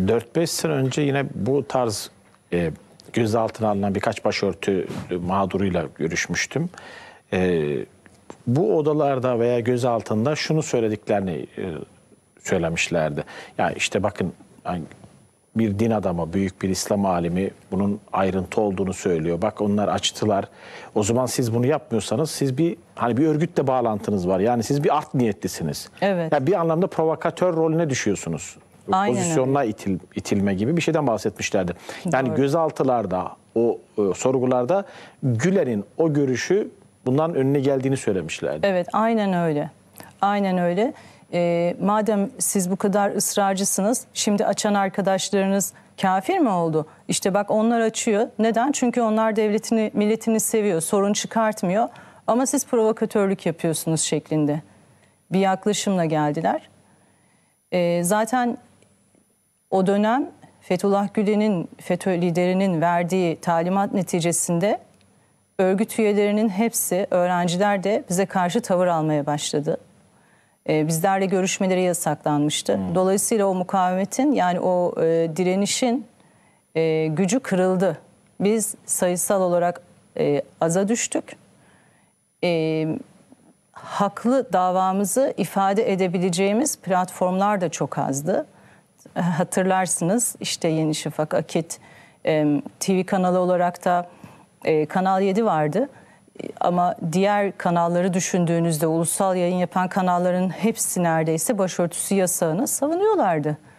4-5 sene önce yine bu tarz e, gözaltına alınan birkaç başörtü mağduruyla görüşmüştüm. E, bu odalarda veya gözaltında şunu söylediklerini e, söylemişlerdi. Yani işte bakın bir din adamı, büyük bir İslam alimi bunun ayrıntı olduğunu söylüyor. Bak onlar açtılar. O zaman siz bunu yapmıyorsanız siz bir hani bir örgütle bağlantınız var. Yani siz bir art niyetlisiniz. Evet. Yani bir anlamda provokatör rolüne düşüyorsunuz Aynen pozisyonuna itil, itilme gibi bir şeyden bahsetmişlerdi. Yani Doğru. gözaltılarda, o e, sorgularda Güler'in o görüşü bundan önüne geldiğini söylemişlerdi. Evet, aynen öyle. Aynen öyle. E, madem siz bu kadar ısrarcısınız, şimdi açan arkadaşlarınız kafir mi oldu? İşte bak onlar açıyor. Neden? Çünkü onlar devletini, milletini seviyor, sorun çıkartmıyor. Ama siz provokatörlük yapıyorsunuz şeklinde bir yaklaşımla geldiler. E, zaten o dönem Fethullah Gülen'in, FETÖ liderinin verdiği talimat neticesinde örgüt üyelerinin hepsi, öğrenciler de bize karşı tavır almaya başladı. E, bizlerle görüşmeleri yasaklanmıştı. Hmm. Dolayısıyla o mukavemetin yani o e, direnişin e, gücü kırıldı. Biz sayısal olarak e, aza düştük. E, haklı davamızı ifade edebileceğimiz platformlar da çok azdı hatırlarsınız işte Yeni Şafak, Akit, TV kanalı olarak da e, Kanal 7 vardı. Ama diğer kanalları düşündüğünüzde ulusal yayın yapan kanalların hepsi neredeyse başörtüsü yasağını savunuyorlardı.